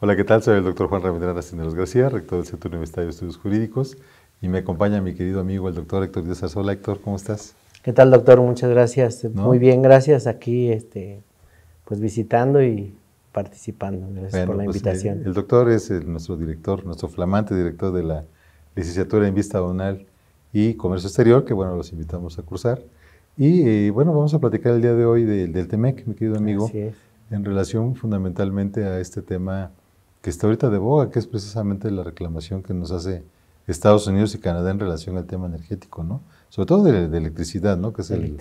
Hola, ¿qué tal? Soy el doctor Juan de los García, rector del Centro Universitario de Estudios Jurídicos, y me acompaña mi querido amigo, el doctor Héctor Díaz Arzola. Héctor, ¿cómo estás? ¿Qué tal, doctor? Muchas gracias. Muy bien, gracias. Aquí, este, pues visitando y participando. Gracias por la pues, invitación. Eh, el, doctor es nuestro director, nuestro flamante director de la licenciatura en Vista donal y Comercio Exterior, que bueno, los invitamos a cursar. Y eh, bueno, vamos a platicar el día de hoy del del TEMEC, mi querido amigo, en relación fundamentalmente a este tema que está ahorita de boga, que es precisamente la reclamación que nos hace Estados Unidos y Canadá en relación al tema energético, ¿no? Sobre todo de, electricidad, ¿no? Que es el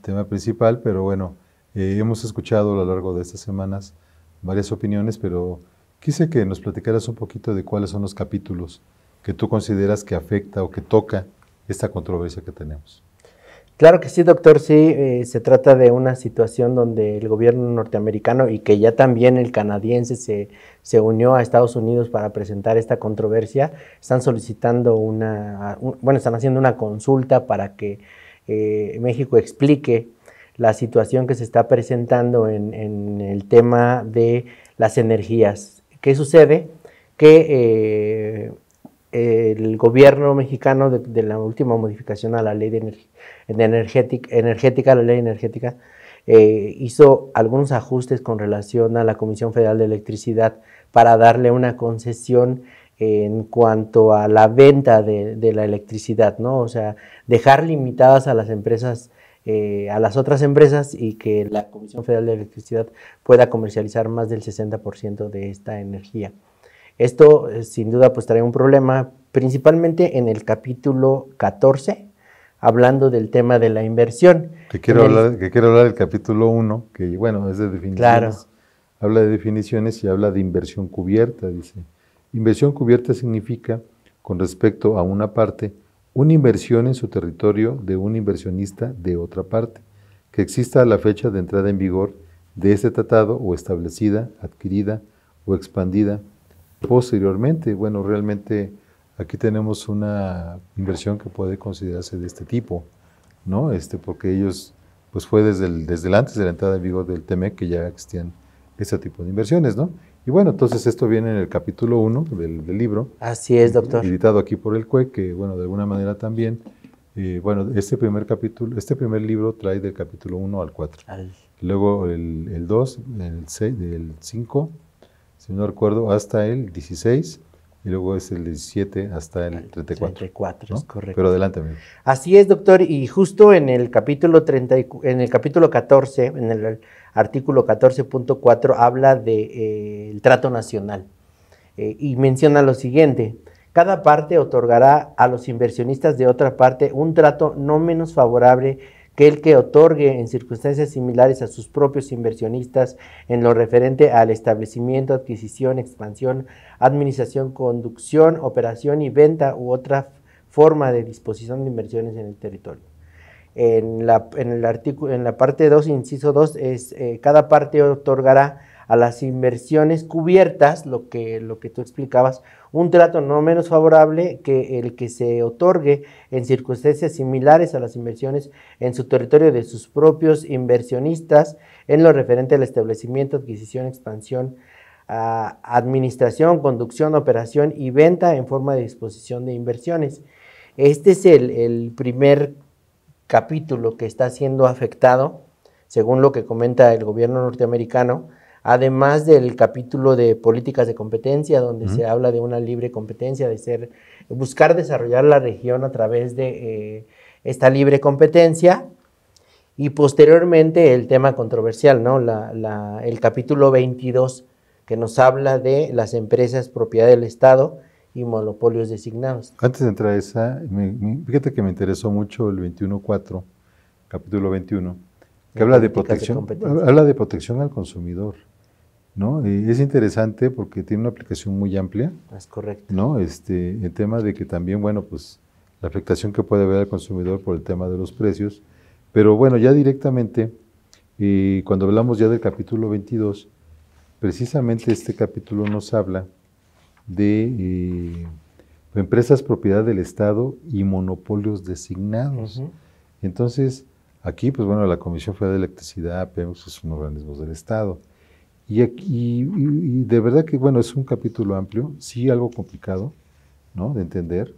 tema principal, pero bueno, eh, hemos escuchado a lo largo de estas semanas varias opiniones, pero quise que nos platicaras un poquito de cuáles son los capítulos que tú consideras que afecta o que toca esta controversia que tenemos. Claro que sí, doctor, sí, eh, se trata de una situación donde el gobierno norteamericano y que ya también el canadiense se, unió a Estados Unidos para presentar esta controversia, están solicitando una, bueno, están haciendo una consulta para que eh, México explique la situación que se está presentando en, el tema de las energías. ¿Qué sucede? Que eh, el gobierno mexicano de, la última modificación a la ley de, energética, la ley energética, eh, hizo algunos ajustes con relación a la Comisión Federal de Electricidad para darle una concesión en cuanto a la venta de, la electricidad, ¿no? O sea, dejar limitadas a las empresas, eh, a las otras empresas y que la Comisión Federal de Electricidad pueda comercializar más del 60% de esta energía. Esto eh, sin duda pues trae un problema, principalmente en el capítulo 14, hablando del tema de la inversión. Que quiero, hablar, que quiero hablar del capítulo 1, que bueno, es de definiciones. Claro. Habla de definiciones y habla de inversión cubierta, dice. Inversión cubierta significa, con respecto a una parte, una inversión en su territorio de un inversionista de otra parte, que exista a la fecha de entrada en vigor de ese tratado o establecida, adquirida o expandida Posteriormente, bueno, realmente aquí tenemos una inversión que puede considerarse de este tipo, ¿no? Este, porque ellos, pues fue desde el, desde antes de la entrada en vigor del TEMEC que ya existían este tipo de inversiones, ¿no? Y bueno, entonces esto viene en el capítulo 1 del, libro. Así es, doctor. Editado aquí por el CUE, que bueno, de alguna manera también, eh, bueno, este primer capítulo, este primer libro trae del capítulo 1 al 4. Luego el 2, el 6, del 5 si no recuerdo, hasta el 16 y luego es el 17 hasta el 34. 34, es correcto. Pero adelante, Así es, doctor, y justo en el capítulo 30, en el capítulo 14, en el artículo 14.4 habla del eh, trato nacional eh, y menciona lo siguiente. Cada parte otorgará a los inversionistas de otra parte un trato no menos favorable que el que otorgue en circunstancias similares a sus propios inversionistas en lo referente al establecimiento, adquisición, expansión, administración, conducción, operación y venta u otra forma de disposición de inversiones en el territorio. En la, la parte 2, inciso 2, es eh, cada parte otorgará a las inversiones cubiertas, lo que, lo que tú explicabas, un trato no menos favorable que el que se otorgue en circunstancias similares a las inversiones en su territorio de sus propios inversionistas en lo referente al establecimiento, adquisición, expansión, ah, administración, conducción, operación y venta en forma de disposición de inversiones. Este es el, primer capítulo que está siendo afectado, según lo que comenta el gobierno norteamericano, además del capítulo de políticas de competencia, donde se habla de una libre competencia, de ser, buscar desarrollar la región a través de eh, esta libre competencia. Y posteriormente el tema controversial, ¿no? el capítulo 22, que nos habla de las empresas propiedad del Estado y monopolios designados. Antes de entrar a esa, fíjate que me interesó mucho el 21.4, capítulo 21 habla de protección, habla de protección al consumidor, ¿no? es interesante porque tiene una aplicación muy amplia. Es correcto. ¿No? Este, el tema de que también, bueno, pues la afectación que puede haber al consumidor por el tema de los precios, pero bueno, ya directamente, y cuando hablamos ya del capítulo 22, precisamente este capítulo nos habla de eh, empresas propiedad del Estado y monopolios designados. Entonces, Aquí, pues bueno, la Comisión Federal de Electricidad, PEMEX, es son organismos del Estado. Y, de verdad que, bueno, es un capítulo amplio, sí algo complicado, ¿no? De entender.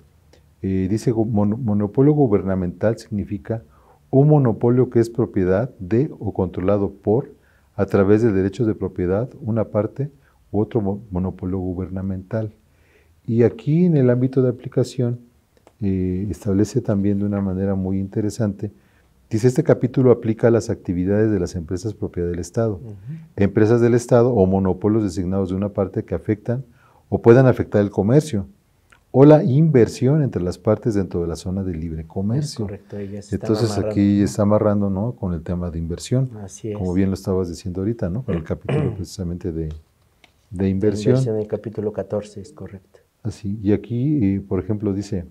Eh, dice, monopolio gubernamental significa un monopolio que es propiedad de o controlado por, a través de derechos de propiedad, una parte u otro monopolio gubernamental. Y aquí en el ámbito de aplicación eh, establece también de una manera muy interesante Dice, este capítulo aplica a las actividades de las empresas propiedad del Estado, empresas del Estado o monopolios designados de una parte que afectan o puedan afectar el comercio o la inversión entre las partes dentro de la zona de libre comercio. Correcto, Entonces aquí está amarrando ¿no? con el tema de inversión, Así es. como bien lo estabas diciendo ahorita, ¿no? con el capítulo precisamente de, de inversión. en el capítulo 14, es correcto. Así, y aquí, eh, por ejemplo, dice...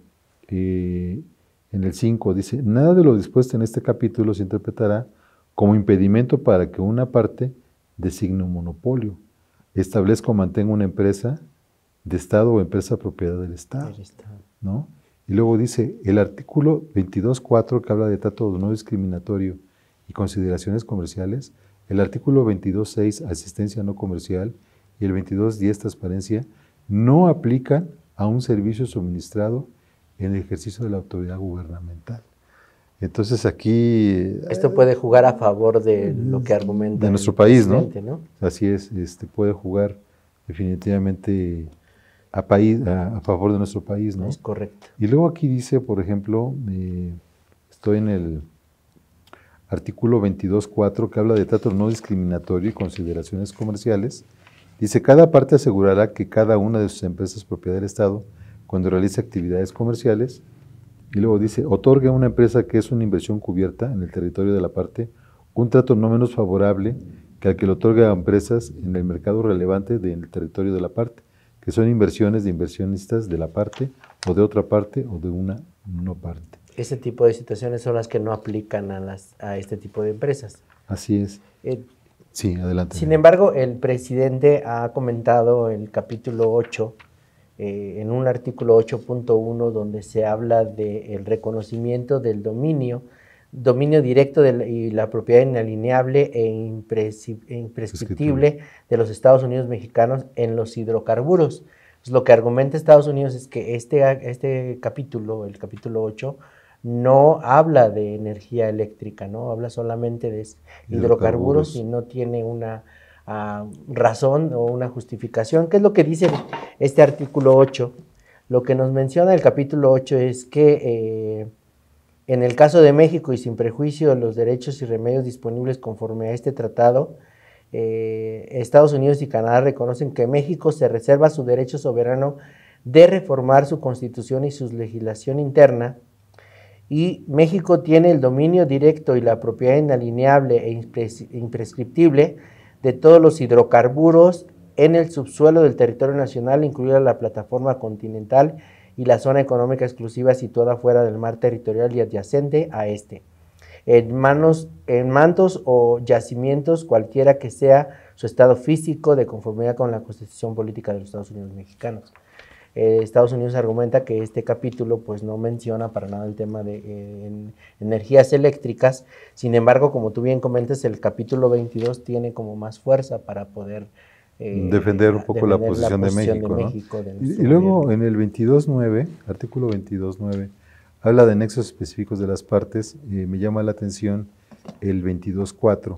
Eh, en el 5 dice, nada de lo dispuesto en este capítulo se interpretará como impedimento para que una parte designe un monopolio, establezca o mantenga una empresa de Estado o empresa propiedad del Estado. ¿no? Y luego dice, el artículo 22.4 que habla de trato no discriminatorio y consideraciones comerciales, el artículo 22.6, asistencia no comercial, y el 22.10, transparencia, no aplican a un servicio suministrado en el ejercicio de la autoridad gubernamental. Entonces aquí... Esto puede jugar a favor de lo que argumenta. De nuestro país, ¿no? Así es, este, puede jugar definitivamente a, a, favor de nuestro país, ¿no? Es correcto. Y luego aquí dice, por ejemplo, eh, estoy en el artículo 22.4 que habla de trato no discriminatorio y consideraciones comerciales. Dice, cada parte asegurará que cada una de sus empresas propiedad del Estado cuando realiza actividades comerciales. Y luego dice, otorga a una empresa que es una inversión cubierta en el territorio de la parte un trato no menos favorable que al que le otorga a empresas en el mercado relevante del territorio de la parte, que son inversiones de inversionistas de la parte o de otra parte o de una no parte. Ese tipo de situaciones son las que no aplican a, las, a este tipo de empresas. Así es. Eh, sí, adelante. Sin embargo, el presidente ha comentado el capítulo 8 eh, en un artículo 8.1 donde se habla del reconocimiento del dominio, dominio directo y la propiedad inalineable e, e, imprescriptible de los Estados Unidos mexicanos en los hidrocarburos. Pues, lo que argumenta Estados Unidos es que este, este capítulo, el capítulo 8, no habla de energía eléctrica, ¿no? Habla solamente de hidrocarburos. y no tiene una razón o una justificación. ¿Qué es lo que dice este artículo 8? Lo que nos menciona el capítulo 8 es que eh, en el caso de México y sin prejuicio de los derechos y remedios disponibles conforme a este tratado, eh, Estados Unidos y Canadá reconocen que México se reserva su derecho soberano de reformar su constitución y su legislación interna. Y México tiene el dominio directo y la propiedad inalineable e imprescriptible de todos los hidrocarburos en el subsuelo del territorio nacional, incluida la plataforma continental y la zona económica exclusiva situada fuera del mar territorial y adyacente a este. En, manos, en mantos o yacimientos, cualquiera que sea su estado físico, de conformidad con la Constitución Política de los Estados Unidos Mexicanos. Eh, Estados Unidos argumenta que este capítulo pues no menciona para nada el tema de eh, energías eléctricas, sin embargo, como tú bien comentas, el capítulo 22 tiene como más fuerza para poder... Eh, defender un poco la, posición de México. y, luego en el 22.9, artículo 22.9, habla de nexos específicos de las partes, me llama la atención el 22.4.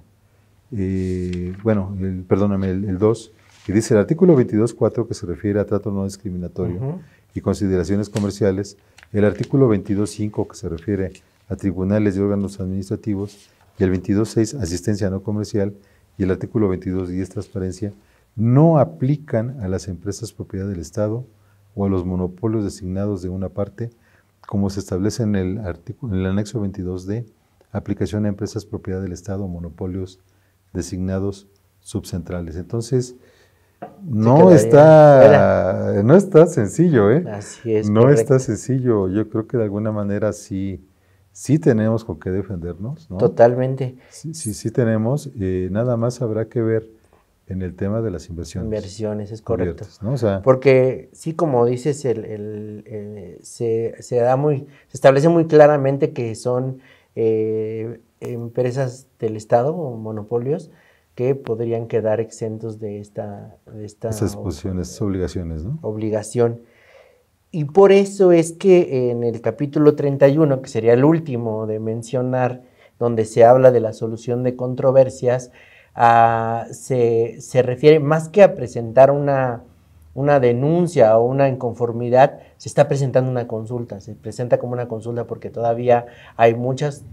bueno, perdóname, el, el 2, y dice el artículo 22.4 que se refiere a trato no discriminatorio y consideraciones comerciales, el artículo 22.5 que se refiere a tribunales y órganos administrativos, y el 22.6 asistencia no comercial, y el artículo 22.10 transparencia, no aplican a las empresas propiedad del Estado o a los monopolios designados de una parte, como se establece en el, artículo, en el anexo 22D, aplicación a empresas propiedad del Estado o monopolios designados subcentrales. Entonces, no está, no está sencillo, ¿eh? No está sencillo. Yo creo que de alguna manera sí, sí tenemos con qué defendernos, Totalmente. Sí, sí, tenemos. y eh, nada más habrá que ver en el tema de las inversiones. Inversiones, es correcto. Porque sí, como dices, se, se, da muy, se establece muy claramente que son eh, empresas del Estado o monopolios que podrían quedar exentos de esta... Estas obligaciones, ¿no? Obligación. Y por eso es que en el capítulo 31, que sería el último de mencionar, donde se habla de la solución de controversias, ah, se, refiere más que a presentar una, una denuncia o una inconformidad, se está presentando una consulta, se presenta como una consulta porque todavía hay muchas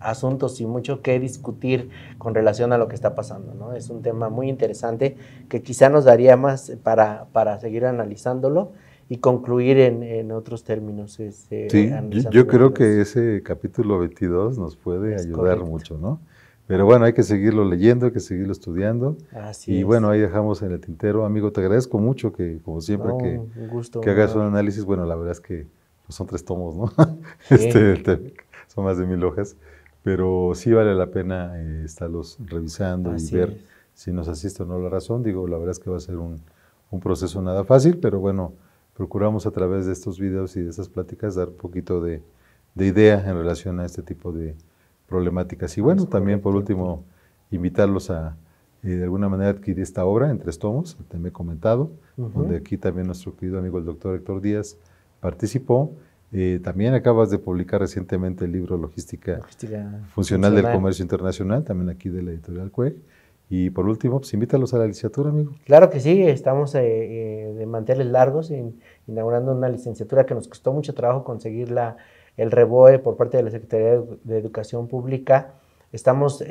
asuntos y mucho que discutir con relación a lo que está pasando. ¿no? Es un tema muy interesante que quizá nos daría más para, para seguir analizándolo y concluir en, en otros términos. Este, sí, yo, creo que ese capítulo 22 nos puede ayudar mucho, ¿no? Pero bueno, hay que seguirlo leyendo, hay que seguirlo estudiando. y bueno, ahí dejamos en el tintero. Amigo, te agradezco mucho que, como siempre, que, que, hagas un análisis. Bueno, la verdad es que pues, son tres tomos, ¿no? Este, son más de mil hojas pero sí vale la pena eh, estarlos revisando y ver si nos asiste o no la razón. Digo, la verdad es que va a ser un, un, proceso nada fácil, pero bueno, procuramos a través de estos videos y de esas pláticas dar un poquito de, idea en relación a este tipo de problemáticas. Y bueno, también por último, invitarlos a eh, de alguna manera adquirir esta obra en tres tomos, también he comentado, donde aquí también nuestro querido amigo el doctor Héctor Díaz participó eh, también acabas de publicar recientemente el libro Logística, Funcional, del Comercio Internacional, también aquí de la editorial CUEG. Y por último, pues invítalos a la licenciatura, amigo. Claro que sí, estamos eh, eh, de manteles largos inaugurando una licenciatura que nos costó mucho trabajo conseguir el reboe por parte de la Secretaría de Educación Pública. Estamos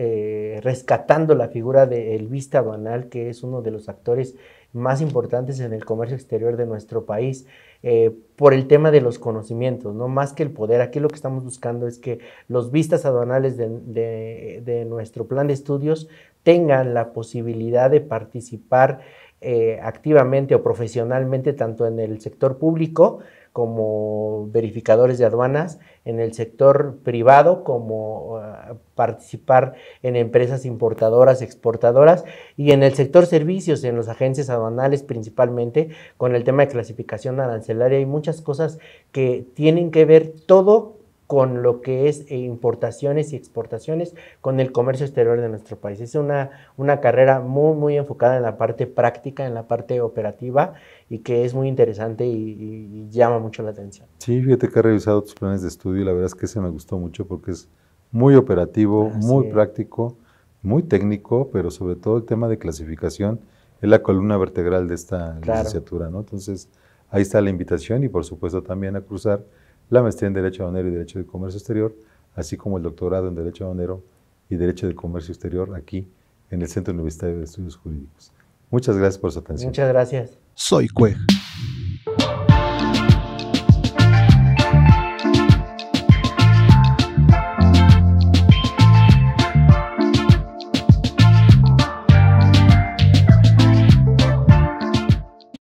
rescatando la figura de Vista Banal, que es uno de los actores más importantes en el comercio exterior de nuestro país, eh, por el tema de los conocimientos, ¿no? Más que el poder, aquí lo que estamos buscando es que los vistas aduanales de nuestro plan de estudios tengan la posibilidad de participar eh, activamente o profesionalmente tanto en el sector público como verificadores de aduanas, en el sector privado como ah, participar en empresas importadoras, exportadoras y en el sector servicios, en las agencias aduanales principalmente, con el tema de clasificación arancelaria y muchas cosas que tienen que ver todo con lo que es eh, importaciones y exportaciones con el comercio exterior de nuestro país. Es una, una carrera muy, muy enfocada en la parte práctica, en la parte operativa y que es muy interesante y, llama mucho la atención. Sí, fíjate que he revisado tus planes de estudio y la verdad es que se me gustó mucho porque es muy operativo, muy práctico, muy técnico, pero sobre todo el tema de clasificación es la columna vertebral de esta licenciatura, ¿no? Entonces, ahí está la invitación y por supuesto también a cruzar la maestría en Derecho Aduanero y Derecho de Comercio Exterior, así como el doctorado en Derecho Aduanero y Derecho de Comercio Exterior aquí en el Centro Universitario de Estudios Jurídicos. Muchas gracias por su atención. Muchas gracias. Soy Cueja.